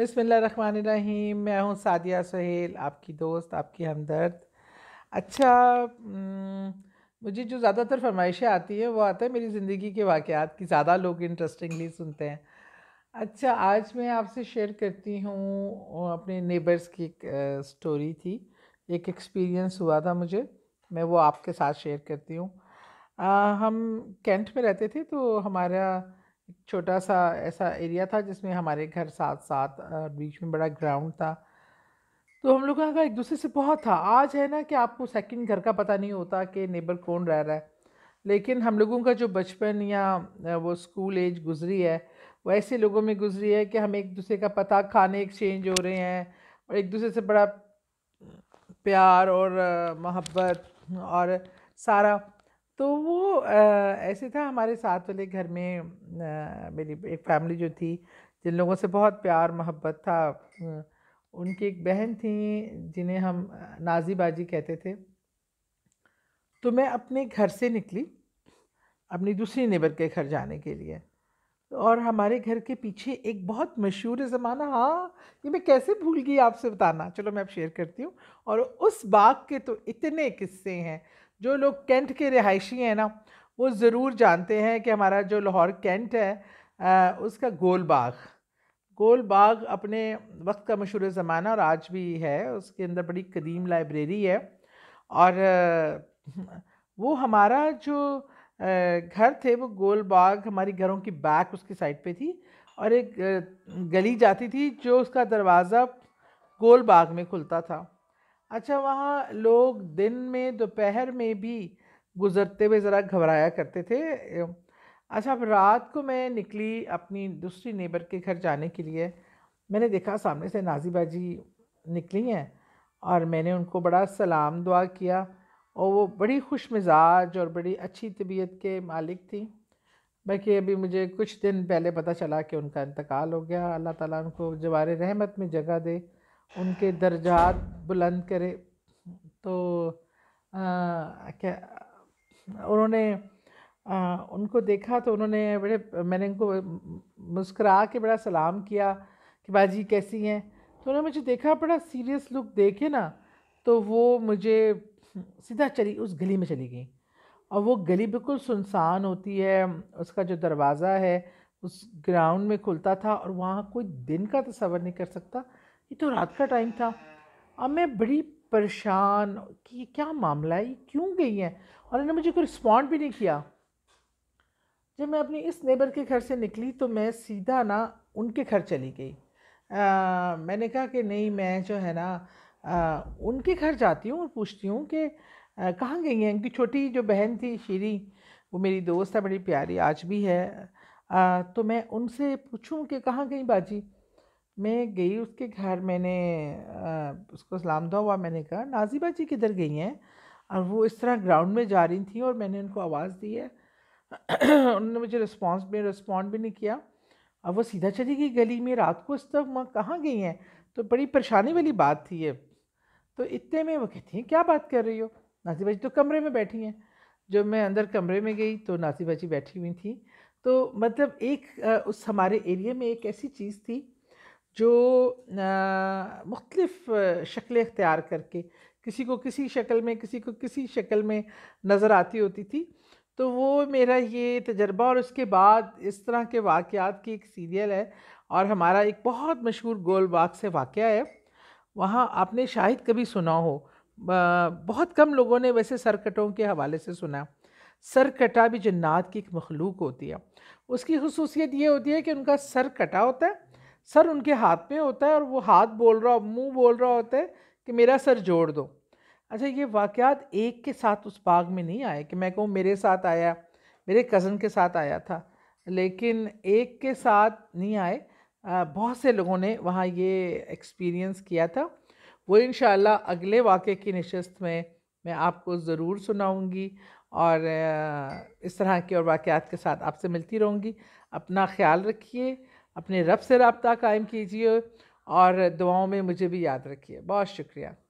रहीम मैं हूँ सादिया सहेल आपकी दोस्त आपकी हमदर्द अच्छा मुझे जो ज़्यादातर फरमाइशें आती हैं वो आता है मेरी ज़िंदगी के वाक़ात की ज़्यादा लोग इंटरेस्टिंगली सुनते हैं अच्छा आज मैं आपसे शेयर करती हूँ अपने नेबर्स की एक स्टोरी थी एक एक्सपीरियंस हुआ था मुझे मैं वो आपके साथ शेयर करती हूँ हम कैंट में रहते थे तो हमारा छोटा सा ऐसा एरिया था जिसमें हमारे घर साथ साथ बीच में बड़ा ग्राउंड था तो हम लोगों का एक दूसरे से बहुत था आज है ना कि आपको सेकंड घर का पता नहीं होता कि नेबर कौन रह रहा है लेकिन हम लोगों का जो बचपन या वो स्कूल एज गुजरी है वो ऐसे लोगों में गुजरी है कि हम एक दूसरे का पता खाने एक्सचेंज हो रहे हैं और एक दूसरे से बड़ा प्यार और मोहब्बत और सारा तो वो आ, ऐसे था हमारे साथ वाले घर में आ, मेरी एक फैमिली जो थी जिन लोगों से बहुत प्यार मोहब्बत था उनकी एक बहन थी जिन्हें हम नाजी बाजी कहते थे तो मैं अपने घर से निकली अपनी दूसरी नेबर के घर जाने के लिए और हमारे घर के पीछे एक बहुत मशहूर ज़माना हाँ ये मैं कैसे भूल गई आपसे बताना चलो मैं अब शेयर करती हूँ और उस बाग के तो इतने किस्से हैं जो लोग कैंट के रिहायशी हैं ना वो ज़रूर जानते हैं कि हमारा जो लाहौर कैंट है आ, उसका गोल बाग गोल बाग अपने वक्त का मशहूर ज़माना और आज भी है उसके अंदर बड़ी कदीम लाइब्रेरी है और वो हमारा जो घर थे वो गोल बाग हमारी घरों की बैक उसकी साइड पे थी और एक गली जाती थी जो उसका दरवाज़ा गोल बाग में खुलता था अच्छा वहाँ लोग दिन में दोपहर में भी गुज़रते हुए ज़रा घबराया करते थे अच्छा अब रात को मैं निकली अपनी दूसरी नेबर के घर जाने के लिए मैंने देखा सामने से नाजी बाजी निकली हैं और मैंने उनको बड़ा सलाम दुआ किया और वो बड़ी खुश मिजाज और बड़ी अच्छी तबीयत के मालिक थी बल्कि अभी मुझे कुछ दिन पहले पता चला कि उनका इंतकाल हो गया अल्लाह ताला उनको जवार रहमत में जगह दे उनके दर्जात बुलंद करे तो आ, क्या उन्होंने आ, उनको देखा तो उन्होंने बड़े मैंने उनको मुस्करा के बड़ा सलाम किया कि बाजी कैसी हैं तो उन्होंने मुझे देखा बड़ा सीरियस लुक देखे ना तो वो मुझे सीधा चली उस गली में चली गई और वो गली बिल्कुल सुनसान होती है उसका जो दरवाज़ा है उस ग्राउंड में खुलता था और वहाँ कोई दिन का तस्वर नहीं कर सकता ये तो रात का टाइम था अब मैं बड़ी परेशान कि ये क्या मामला है ये क्यों गई है और उन्होंने मुझे कोई रिस्पॉन्ड भी नहीं किया जब मैं अपनी इस नेबर के घर से निकली तो मैं सीधा ना उनके घर चली गई आ, मैंने कहा कि नहीं मैं जो है ना उनके घर जाती हूँ और पूछती हूँ कि कहाँ गई हैं उनकी छोटी जो बहन थी शीरी वो मेरी दोस्त है बड़ी प्यारी आज भी है आ, तो मैं उनसे पूछूँ कि कहाँ गई बाजी मैं गई उसके घर मैंने आ, उसको सलाम दुआ हुआ मैंने कहा नाजी बाजी किधर गई हैं और वो इस तरह ग्राउंड में जा रही थी और मैंने उनको आवाज़ दी है उन्होंने मुझे रिस्पॉन्स में रिस्पॉन्ड भी नहीं किया अब वो सीधा चली गई गली में रात को इस तरफ वहाँ कहाँ गई हैं तो बड़ी परेशानी वाली बात थी ये तो इतने में वो कहती हैं क्या बात कर रही हो नासीबाजी तो कमरे में बैठी हैं जब मैं अंदर कमरे में गई तो नासीबाजी बैठी हुई थी तो मतलब एक उस हमारे एरिया में एक ऐसी चीज़ थी जो मुख्तफ शक्लें अख्तियार करके किसी को किसी शक्ल में किसी को किसी शक्ल में नज़र आती होती थी तो वो मेरा ये तजर्बा और उसके बाद इस तरह के वाक़ात की एक सीरियल है और हमारा एक बहुत मशहूर गोल बाग से वाक़ है वहाँ आपने शायद कभी सुना हो बहुत कम लोगों ने वैसे सरकटों के हवाले से सुना सर कटा भी जन्नात की एक मखलूक होती है उसकी खसूसियत ये होती है कि उनका सर कटा होता है सर उनके हाथ में होता है और वो हाथ बोल रहा मुंह बोल रहा होता है कि मेरा सर जोड़ दो अच्छा ये वाक़ात एक के साथ उस बाग में नहीं आए कि मैं कहूँ मेरे साथ आया मेरे कज़न के साथ आया था लेकिन एक के साथ नहीं आए बहुत से लोगों ने वहाँ ये एक्सपीरियंस किया था वो इन अगले वाक़े की नशस्त में मैं आपको ज़रूर सुनाऊँगी और इस तरह के और वाक़ात के साथ आपसे मिलती रहूँगी अपना ख्याल रखिए अपने रब से रबता कायम कीजिए और दुआओं में मुझे भी याद रखिए बहुत शुक्रिया